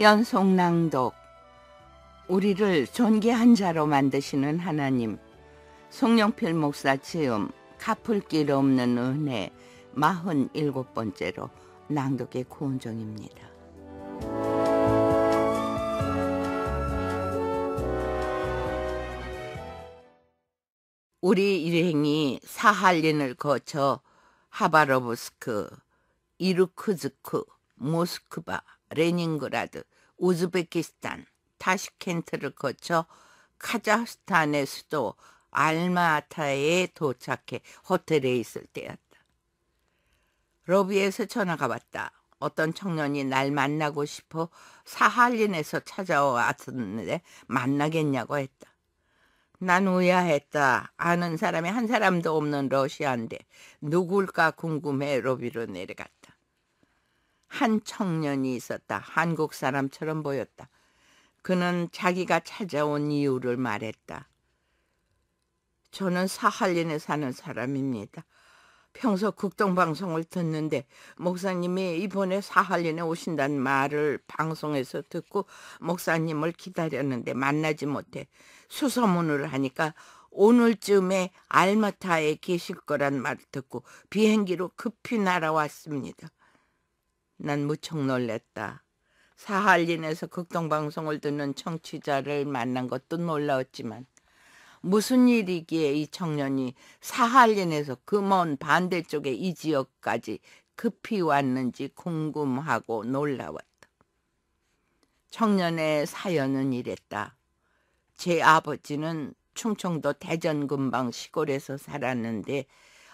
연속 낭독 우리를 존귀한 자로 만드시는 하나님 송영필 목사 지음 갚을 길 없는 은혜 47번째로 낭독의 구원정입니다 우리 일행이 사할린을 거쳐 하바로브스크, 이르크즈크 모스크바, 레닌그라드, 우즈베키스탄, 타시켄트를 거쳐 카자흐스탄의 수도 알마타에 도착해 호텔에 있을 때였다. 로비에서 전화가 왔다. 어떤 청년이 날 만나고 싶어 사할린에서 찾아왔었는데 만나겠냐고 했다. 난 우야했다. 아는 사람이 한 사람도 없는 러시아인데 누굴까 궁금해 로비로 내려갔다. 한 청년이 있었다. 한국 사람처럼 보였다. 그는 자기가 찾아온 이유를 말했다. 저는 사할린에 사는 사람입니다. 평소 극동방송을 듣는데 목사님이 이번에 사할린에 오신다는 말을 방송에서 듣고 목사님을 기다렸는데 만나지 못해 수소문을 하니까 오늘쯤에 알마타에 계실 거란 말 듣고 비행기로 급히 날아왔습니다. 난 무척 놀랬다. 사할린에서 극동방송을 듣는 청취자를 만난 것도 놀라웠지만 무슨 일이기에 이 청년이 사할린에서 그먼반대쪽에이 지역까지 급히 왔는지 궁금하고 놀라웠다. 청년의 사연은 이랬다. 제 아버지는 충청도 대전 근방 시골에서 살았는데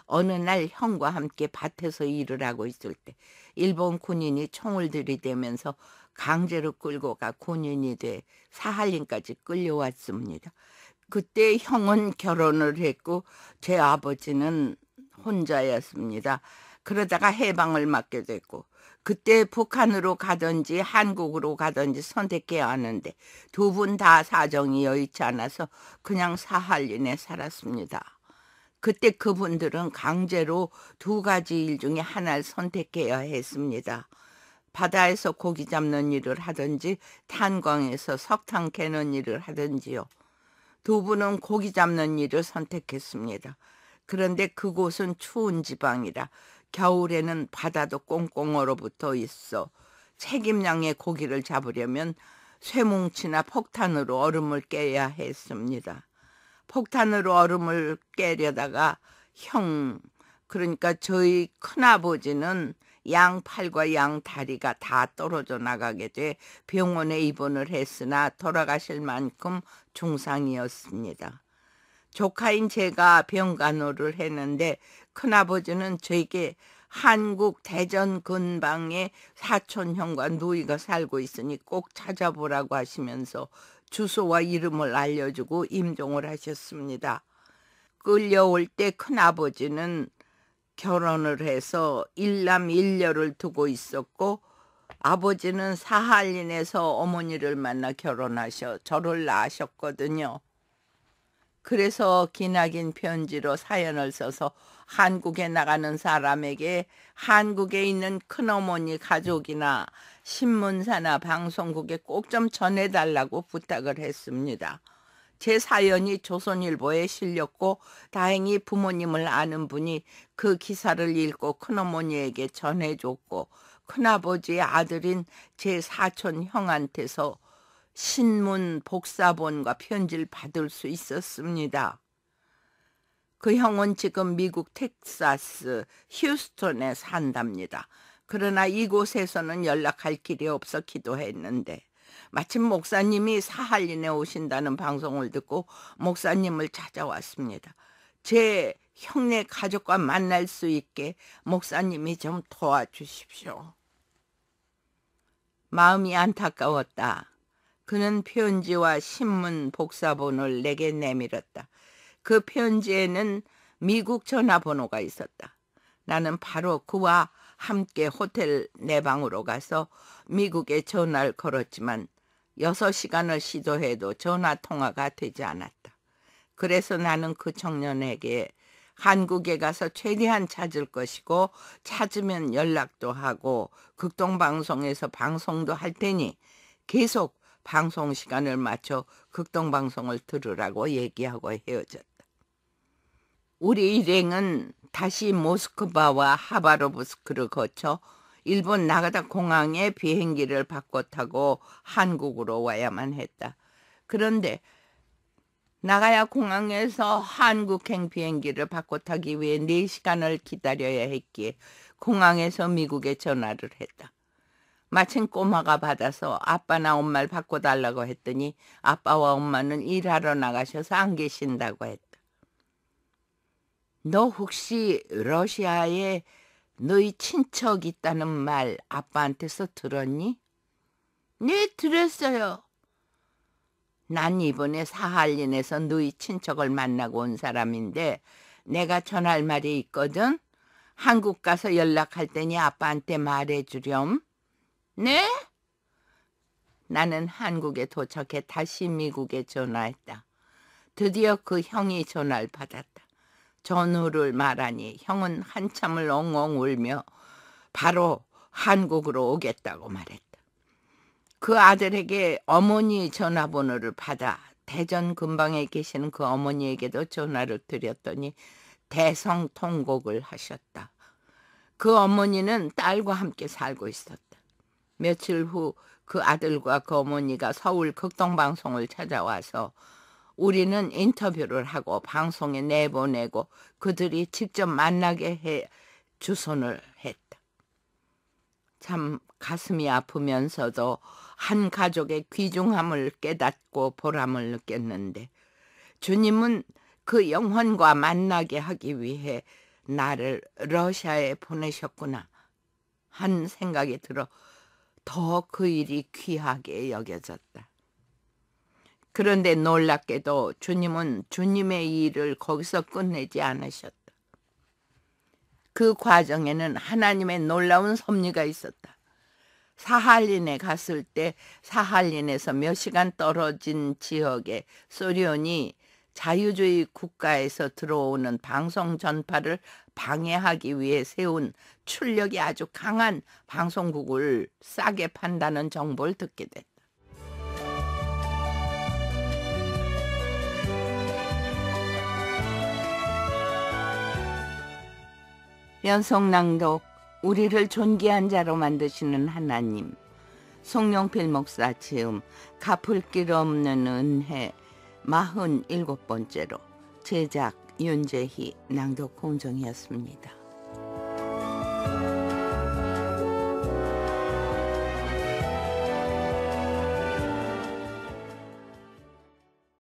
어느 날 형과 함께 밭에서 일을 하고 있을 때 일본 군인이 총을 들이대면서 강제로 끌고 가 군인이 돼 사할린까지 끌려왔습니다. 그때 형은 결혼을 했고 제 아버지는 혼자였습니다. 그러다가 해방을 맞게 됐고 그때 북한으로 가든지 한국으로 가든지 선택해야 하는데 두 분 다 사정이 여의치 않아서 그냥 사할린에 살았습니다. 그때 그분들은 강제로 두 가지 일 중에 하나를 선택해야 했습니다. 바다에서 고기 잡는 일을 하든지 탄광에서 석탄 캐는 일을 하든지요. 두 분은 고기 잡는 일을 선택했습니다. 그런데 그곳은 추운 지방이라 겨울에는 바다도 꽁꽁 얼어붙어 있어 책임량의 고기를 잡으려면 쇠뭉치나 폭탄으로 얼음을 깨야 했습니다. 폭탄으로 얼음을 깨려다가 형, 그러니까 저희 큰아버지는 양팔과 양다리가 다 떨어져 나가게 돼 병원에 입원을 했으나 돌아가실 만큼 중상이었습니다. 조카인 제가 병간호를 했는데 큰아버지는 저에게 한국 대전 근방에 사촌형과 누이가 살고 있으니 꼭 찾아보라고 하시면서 주소와 이름을 알려주고 임종을 하셨습니다. 끌려올 때 큰아버지는 결혼을 해서 일남일녀를 두고 있었고 아버지는 사할린에서 어머니를 만나 결혼하셔 저를 낳으셨거든요. 그래서 기나긴 편지로 사연을 써서 한국에 나가는 사람에게 한국에 있는 큰어머니 가족이나 신문사나 방송국에 꼭 좀 전해달라고 부탁을 했습니다. 제 사연이 조선일보에 실렸고 다행히 부모님을 아는 분이 그 기사를 읽고 큰어머니에게 전해줬고 큰아버지의 아들인 제 사촌 형한테서 신문 복사본과 편지를 받을 수 있었습니다. 그 형은 지금 미국 텍사스 휴스턴에 산답니다. 그러나 이곳에서는 연락할 길이 없어 기도했는데 마침 목사님이 사할린에 오신다는 방송을 듣고 목사님을 찾아왔습니다. 제 형네 가족과 만날 수 있게 목사님이 좀 도와주십시오. 마음이 안타까웠다. 그는 편지와 신문 복사본을 내게 내밀었다. 그 편지에는 미국 전화번호가 있었다. 나는 바로 그와 함께 호텔 내 방으로 가서 미국에 전화를 걸었지만 6시간을 시도해도 전화 통화가 되지 않았다. 그래서 나는 그 청년에게 한국에 가서 최대한 찾을 것이고 찾으면 연락도 하고 극동방송에서 방송도 할 테니 계속 방송 시간을 맞춰 극동 방송을 들으라고 얘기하고 헤어졌다. 우리 일행은 다시 모스크바와 하바로브스크를 거쳐 일본 나가다 공항에 비행기를 바꿔 타고 한국으로 와야만 했다. 그런데 나가야 공항에서 한국행 비행기를 바꿔 타기 위해 4시간을 기다려야 했기에 공항에서 미국에 전화를 했다. 마침 꼬마가 받아서 아빠나 엄마를 바꿔달라고 했더니 아빠와 엄마는 일하러 나가셔서 안 계신다고 했다. 너 혹시 러시아에 너희 친척 있다는 말 아빠한테서 들었니? 네, 들었어요. 난 이번에 사할린에서 너희 친척을 만나고 온 사람인데 내가 전할 말이 있거든. 한국 가서 연락할 테니 아빠한테 말해주렴. 네? 나는 한국에 도착해 다시 미국에 전화했다. 드디어 그 형이 전화를 받았다. 전후를 말하니 형은 한참을 엉엉 울며 바로 한국으로 오겠다고 말했다. 그 아들에게 어머니 전화번호를 받아 대전 근방에 계시는 그 어머니에게도 전화를 드렸더니 대성통곡을 하셨다. 그 어머니는 딸과 함께 살고 있었다. 며칠 후 그 아들과 그 어머니가 서울 극동방송을 찾아와서 우리는 인터뷰를 하고 방송에 내보내고 그들이 직접 만나게 해 주선을 했다. 참 가슴이 아프면서도 한 가족의 귀중함을 깨닫고 보람을 느꼈는데 주님은 그 영혼과 만나게 하기 위해 나를 러시아에 보내셨구나 한 생각이 들어 더그 일이 귀하게 여겨졌다. 그런데 놀랍게도 주님은 주님의 일을 거기서 끝내지 않으셨다. 그 과정에는 하나님의 놀라운 섭리가 있었다. 사할린에 갔을 때 사할린에서 몇 시간 떨어진 지역에 소련이 자유주의 국가에서 들어오는 방송 전파를 방해하기 위해 세운 출력이 아주 강한 방송국을 싸게 판다는 정보를 듣게 됐다. 연속낭독 우리를 존귀한 자로 만드시는 하나님 송영필 목사 체음 갚을 길 없는 은혜 마흔 일곱 번째로 제작 윤재희 낭독 공정이었습니다